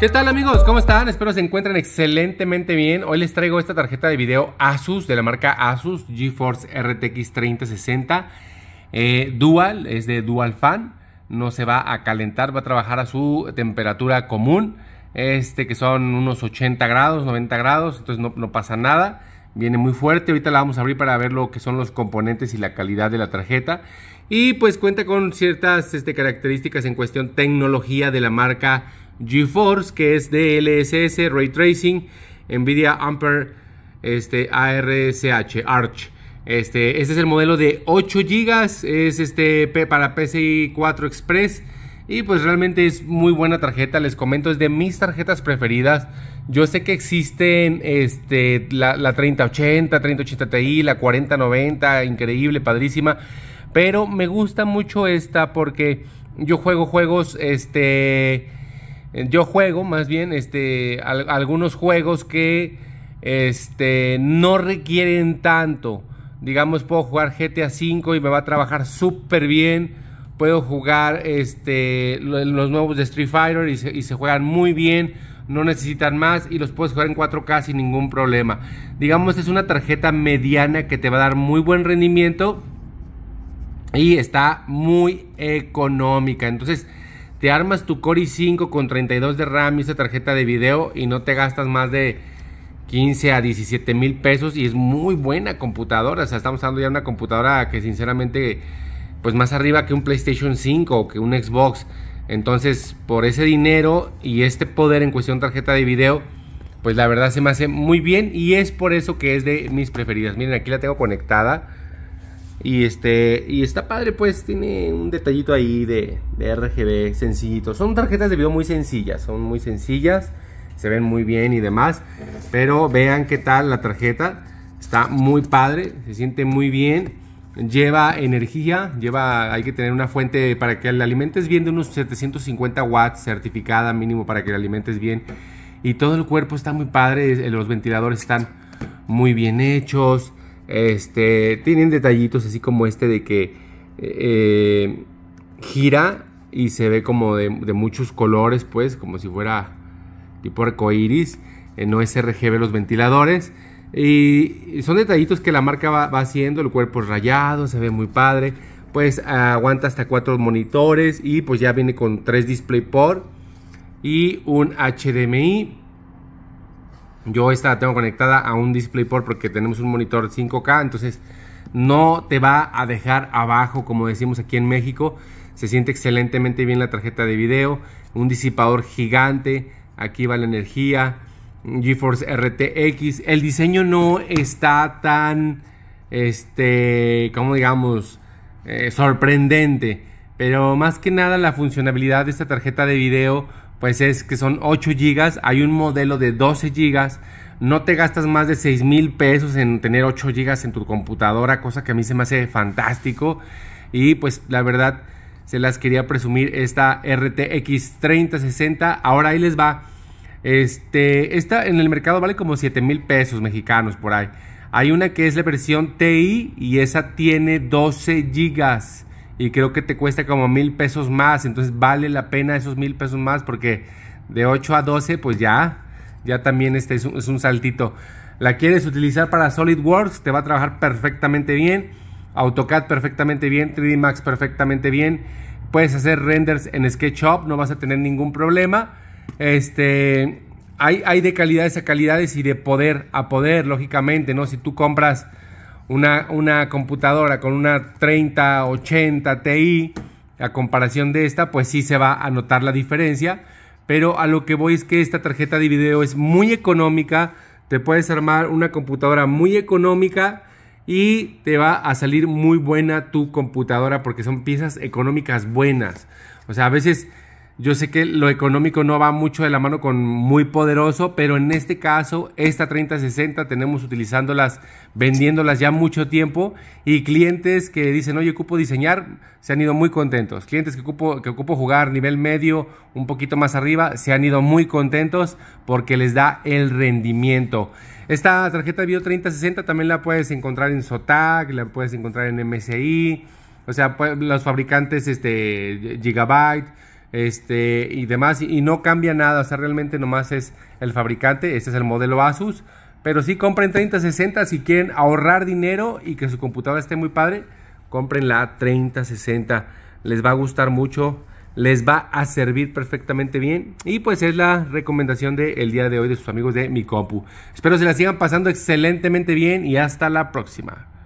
¿Qué tal amigos? ¿Cómo están? Espero se encuentren excelentemente bien. Hoy les traigo esta tarjeta de video Asus de la marca Asus GeForce RTX 3060 eh, Dual, es de Dual Fan. No se va a calentar, va a trabajar a su temperatura común, este que son unos 80 grados, 90 grados, entonces no, pasa nada. Viene muy fuerte, ahorita la vamos a abrir para ver lo que son los componentes y la calidad de la tarjeta. Y pues cuenta con ciertas este, características en cuestión tecnología de la marca GeForce, que es DLSS, Ray Tracing, NVIDIA Ampere, este, ARSH, Arch. Este, es el modelo de 8 GB, es este para PCI 4 Express y pues realmente es muy buena tarjeta, les comento, es de mis tarjetas preferidas. Yo sé que existen este, la, la 3080, 3080 Ti, la 4090, increíble, padrísima, pero me gusta mucho esta porque yo juego juegos este, eh, yo juego más bien este, algunos juegos que este, no requieren tanto. Digamos, puedo jugar GTA V y me va a trabajar súper bien. Puedo jugar este, los nuevos de Street Fighter y se, y se juegan muy bien no necesitan más y los puedes jugar en 4K sin ningún problema. Digamos, es una tarjeta mediana que te va a dar muy buen rendimiento y está muy económica. Entonces, te armas tu Core i5 con 32 de RAM y esa tarjeta de video y no te gastas más de 15 a 17 mil pesos y es muy buena computadora. O sea, estamos hablando ya de una computadora que sinceramente, pues más arriba que un PlayStation 5 o que un Xbox. Entonces, por ese dinero y este poder en cuestión tarjeta de video, pues la verdad se me hace muy bien y es por eso que es de mis preferidas. Miren, aquí la tengo conectada y este. Y está padre, pues. Tiene un detallito ahí de, de, RGB sencillito. Son tarjetas de video muy sencillas. Son muy sencillas. Se ven muy bien y demás. Pero vean qué tal la tarjeta. Está muy padre. Se siente muy bien. Lleva energía. Lleva. Hay que tener una fuente para que la alimentes bien de unos 750 watts. Certificada mínimo para que la alimentes bien. Y todo el cuerpo está muy padre. Los ventiladores están muy bien hechos este, tienen detallitos así como este de que eh, gira y se ve como de, muchos colores, pues, como si fuera tipo arcoiris. Eh, no es RGB los ventiladores. Y son detallitos que la marca va, va, haciendo, el cuerpo es rayado, se ve muy padre. Pues aguanta hasta cuatro monitores y pues ya viene con tres DisplayPort y un HDMI. Yo esta la tengo conectada a un DisplayPort porque tenemos un monitor 5K, entonces no te va a dejar abajo, como decimos aquí en México. Se siente excelentemente bien la tarjeta de video, un disipador gigante, aquí va la energía, GeForce RTX. El diseño no está tan, este, como digamos, eh, sorprendente, pero más que nada la funcionalidad de esta tarjeta de video pues es que son 8 gigas, hay un modelo de 12 gigas, no te gastas más de 6 mil pesos en tener 8 gigas en tu computadora, cosa que a mí se me hace fantástico y pues la verdad se las quería presumir esta RTX 3060, ahora ahí les va, este, esta en el mercado vale como 7 mil pesos mexicanos por ahí, hay una que es la versión TI y esa tiene 12 gigas, y creo que te cuesta como mil pesos más, entonces vale la pena esos mil pesos más porque de 8 a 12 pues ya, ya también este es un, saltito. La quieres utilizar para SolidWorks, te va a trabajar perfectamente bien, AutoCAD perfectamente bien, 3D Max perfectamente bien, puedes hacer renders en SketchUp, no vas a tener ningún problema. Este, hay, hay de calidades a calidades y de poder a poder, lógicamente, ¿no? Si tú compras una, computadora con una 3080 Ti a comparación de esta, pues sí se va a notar la diferencia. Pero a lo que voy es que esta tarjeta de video es muy económica. Te puedes armar una computadora muy económica y te va a salir muy buena tu computadora porque son piezas económicas buenas. O sea, a veces yo sé que lo económico no va mucho de la mano con muy poderoso, pero en este caso, esta 3060 tenemos utilizándolas, vendiéndolas ya mucho tiempo y clientes que dicen, oye, ocupo diseñar, se han ido muy contentos. Clientes que ocupo, que ocupo jugar nivel medio, un poquito más arriba, se han ido muy contentos porque les da el rendimiento. Esta tarjeta de Bio 3060 también la puedes encontrar en Zotac, la puedes encontrar en MSI, o sea, los fabricantes este, Gigabyte este, y demás, y no cambia nada, o sea, realmente nomás es el fabricante, este es el modelo Asus, pero si compren 3060 si quieren ahorrar dinero y que su computadora esté muy padre, compren la 3060, les va a gustar mucho, les va a servir perfectamente bien y pues es la recomendación del día de hoy de sus amigos de Mi Compu. Espero se la sigan pasando excelentemente bien y hasta la próxima.